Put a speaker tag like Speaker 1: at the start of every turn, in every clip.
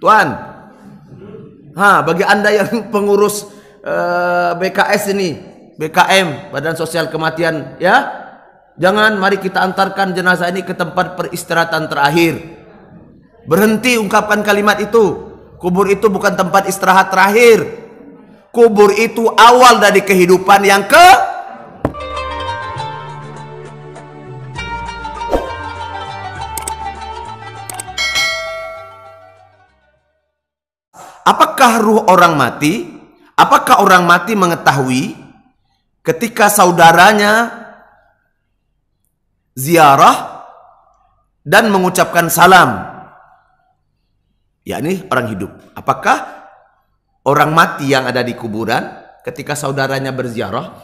Speaker 1: Tuan. Ha, bagi Anda yang pengurus eh, BKS ini, BKM, Badan Sosial Kematian, ya. Jangan mari kita antarkan jenazah ini ke tempat peristirahatan terakhir. Berhenti ungkapkan kalimat itu. Kubur itu bukan tempat istirahat terakhir. Kubur itu awal dari kehidupan yang ke Apakah ruh orang mati? Apakah orang mati mengetahui ketika saudaranya ziarah dan mengucapkan salam? Ya ini orang hidup. Apakah orang mati yang ada di kuburan ketika saudaranya berziarah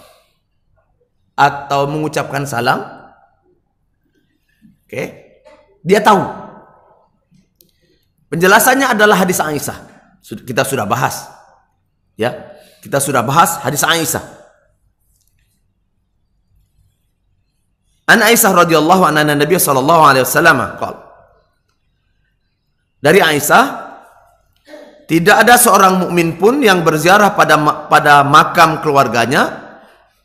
Speaker 1: atau mengucapkan salam? Oke. Dia tahu. Penjelasannya adalah hadis Aisyah. Kita sudah bahas. Ya. Kita sudah bahas hadis Aisyah. An Aisyah radhiyallahu anha Nabi sallallahu alaihi wasallam Dari Aisyah tidak ada seorang mukmin pun yang berziarah pada pada makam keluarganya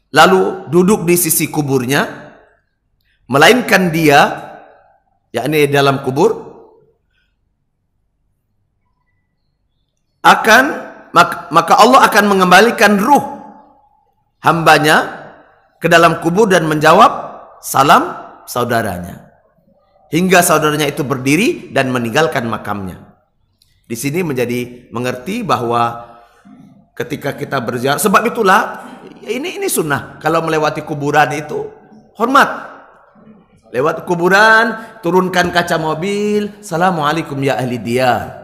Speaker 1: lalu duduk di sisi kuburnya melainkan dia yakni dalam kubur akan maka Allah akan mengembalikan ruh hambanya ke dalam kubur dan menjawab salam saudaranya hingga saudaranya itu berdiri dan meninggalkan makamnya. Di sini menjadi mengerti bahwa ketika kita berziarah sebab itulah ini ini sunnah kalau melewati kuburan itu hormat lewat kuburan turunkan kaca mobil assalamualaikum ya ahli diyar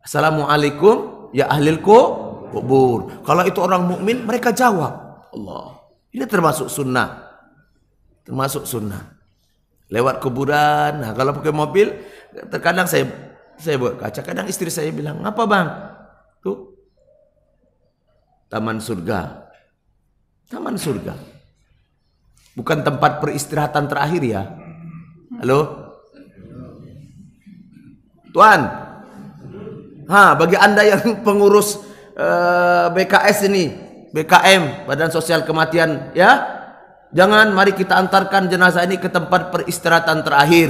Speaker 1: Assalamualaikum ya ahlil kubur. Kalau itu orang mukmin mereka jawab. Allah. Ini termasuk sunnah. Termasuk sunnah. Lewat kuburan. Nah, kalau pakai mobil terkadang saya saya buat kaca. Kadang istri saya bilang, apa Bang?" Tuh. Taman surga. Taman surga. Bukan tempat peristirahatan terakhir ya. Halo? Tuan, Ha, bagi Anda yang pengurus eh, BKS ini, BKM, Badan Sosial Kematian, ya. Jangan mari kita antarkan jenazah ini ke tempat peristirahatan terakhir.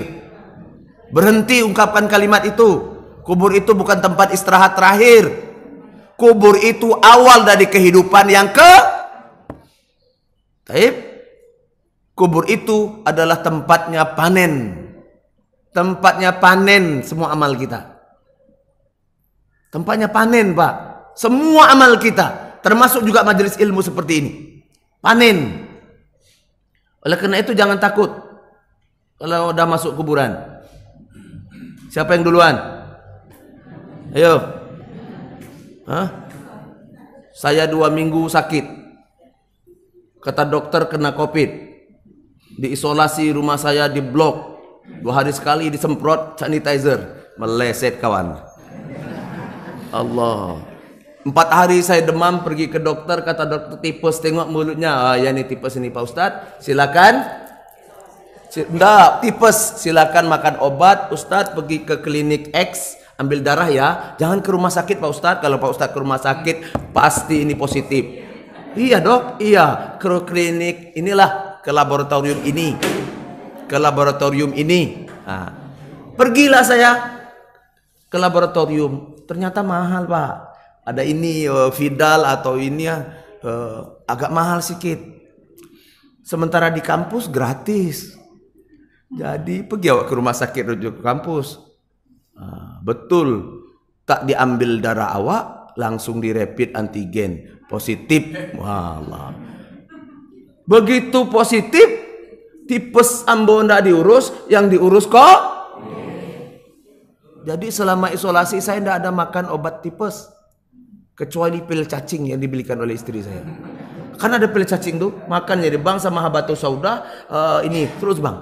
Speaker 1: Berhenti ungkapkan kalimat itu. Kubur itu bukan tempat istirahat terakhir. Kubur itu awal dari kehidupan yang ke Taib. Kubur itu adalah tempatnya panen. Tempatnya panen semua amal kita. Tempatnya panen, Pak. Semua amal kita, termasuk juga majelis ilmu seperti ini. Panen. Oleh karena itu jangan takut kalau udah masuk kuburan. Siapa yang duluan? Ayo. Hah? Saya dua minggu sakit. Kata dokter kena covid. Diisolasi rumah saya di blok. Dua hari sekali disemprot sanitizer. Meleset kawan. Allah. Empat hari saya demam pergi ke dokter kata dokter tipes tengok mulutnya ah, ya ini tipes ini Pak Ustadz silakan tidak tipes silakan makan obat Ustadz pergi ke klinik X ambil darah ya jangan ke rumah sakit Pak Ustadz kalau Pak Ustadz ke rumah sakit pasti ini positif iya dok iya ke klinik inilah ke laboratorium ini ke laboratorium ini nah, pergilah saya ke laboratorium ternyata mahal pak ada ini uh, Vidal atau ini ya eh, agak mahal sedikit sementara di kampus gratis jadi pergi awak ke rumah sakit rujuk ke kampus ah, betul tak diambil darah awak langsung direpit antigen positif wah begitu positif tipes ambon ndak diurus yang diurus kok jadi selama isolasi saya tidak ada makan obat tipes kecuali pil cacing yang dibelikan oleh istri saya. Karena ada pil cacing tuh, makan jadi bang sama habatu sauda uh, ini terus bang.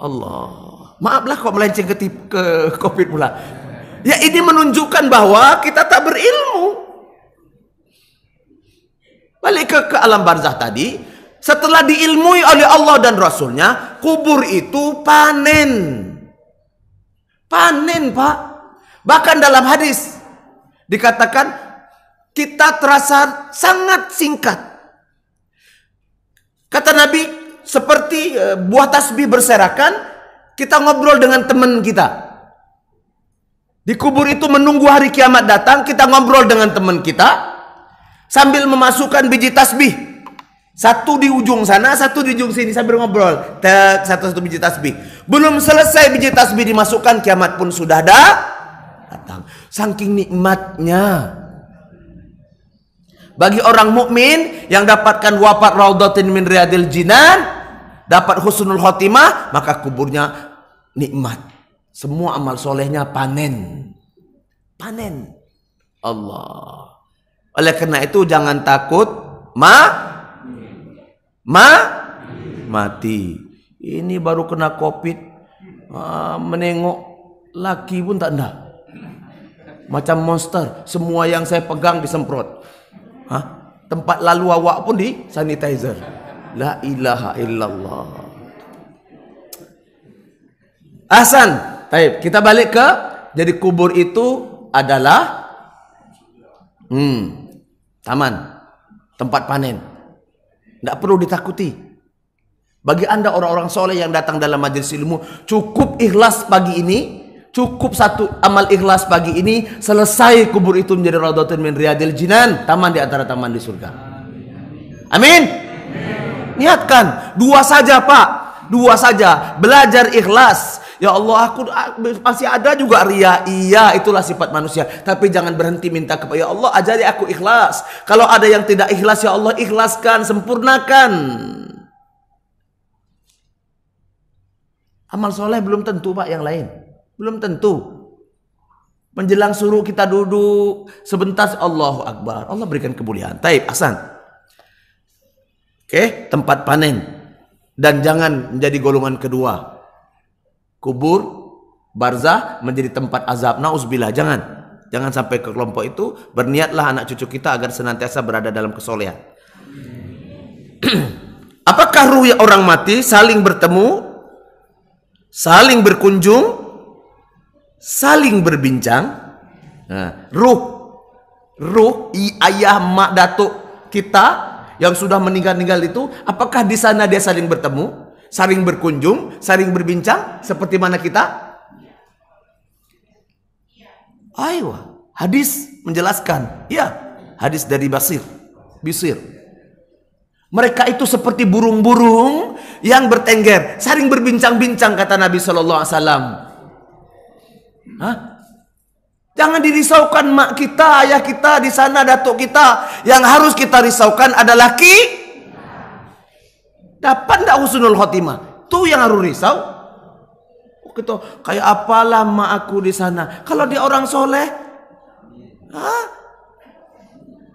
Speaker 1: Allah, maaflah kok melenceng ke, tip, ke covid pula. Ya ini menunjukkan bahwa kita tak berilmu. Balik ke, ke alam barzah tadi, setelah diilmui oleh Allah dan Rasulnya, kubur itu panen. Panen, Pak. Bahkan dalam hadis dikatakan kita terasa sangat singkat. Kata Nabi, seperti e, buah tasbih berserakan, kita ngobrol dengan teman kita. Di kubur itu menunggu hari kiamat datang, kita ngobrol dengan teman kita sambil memasukkan biji tasbih satu di ujung sana, satu di ujung sini sambil ngobrol. Tek, satu-satu biji tasbih. Belum selesai biji tasbih dimasukkan, kiamat pun sudah ada datang. Saking nikmatnya. Bagi orang mukmin yang dapatkan wafat raudatin min riadil jinan, dapat husnul khotimah, maka kuburnya nikmat. Semua amal solehnya panen. Panen. Allah. Oleh karena itu jangan takut ma ma mati. Ini baru kena covid ah, menengok laki pun tak ada. Macam monster, semua yang saya pegang disemprot. Hah? Tempat lalu awak pun di sanitizer. La ilaha illallah. Hasan, baik, kita balik ke jadi kubur itu adalah hmm, taman, tempat panen. Tidak perlu ditakuti. Bagi anda orang-orang soleh yang datang dalam majelis ilmu, cukup ikhlas pagi ini, cukup satu amal ikhlas pagi ini, selesai kubur itu menjadi radhatun min riyadil jinan, taman di antara taman di surga. Amin. Niatkan dua saja pak, dua saja belajar ikhlas Ya Allah, aku masih ada juga ria. Iya, itulah sifat manusia. Tapi jangan berhenti minta kepada Ya Allah, ajari aku ikhlas. Kalau ada yang tidak ikhlas, ya Allah ikhlaskan, sempurnakan. Amal soleh belum tentu pak yang lain. Belum tentu. Menjelang suruh kita duduk sebentar Allahu Akbar. Allah berikan kemuliaan. Taib, Hasan. Oke, tempat panen. Dan jangan menjadi golongan kedua kubur, barzah menjadi tempat azab. Nauzubillah, jangan. Jangan sampai ke kelompok itu berniatlah anak cucu kita agar senantiasa berada dalam kesolehan. Apakah ruh orang mati saling bertemu, saling berkunjung, saling berbincang? Nah, ruh, ruh i, ayah, mak, datuk kita yang sudah meninggal-ninggal itu, apakah di sana dia saling bertemu? Saring berkunjung, saring berbincang seperti mana kita? Ayo, hadis menjelaskan. Ya, hadis dari Basir. Bisir. Mereka itu seperti burung-burung yang bertengger, saring berbincang-bincang kata Nabi Shallallahu Alaihi Wasallam. Jangan dirisaukan mak kita, ayah kita di sana, datuk kita. Yang harus kita risaukan adalah ki Dapat tidak husnul khotimah? Itu yang harus risau. Kita oh, gitu. kayak apalah ma aku di sana. Kalau dia orang soleh, ah,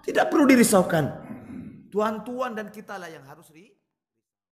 Speaker 1: tidak perlu dirisaukan. Tuan-tuan dan kitalah yang harus risau.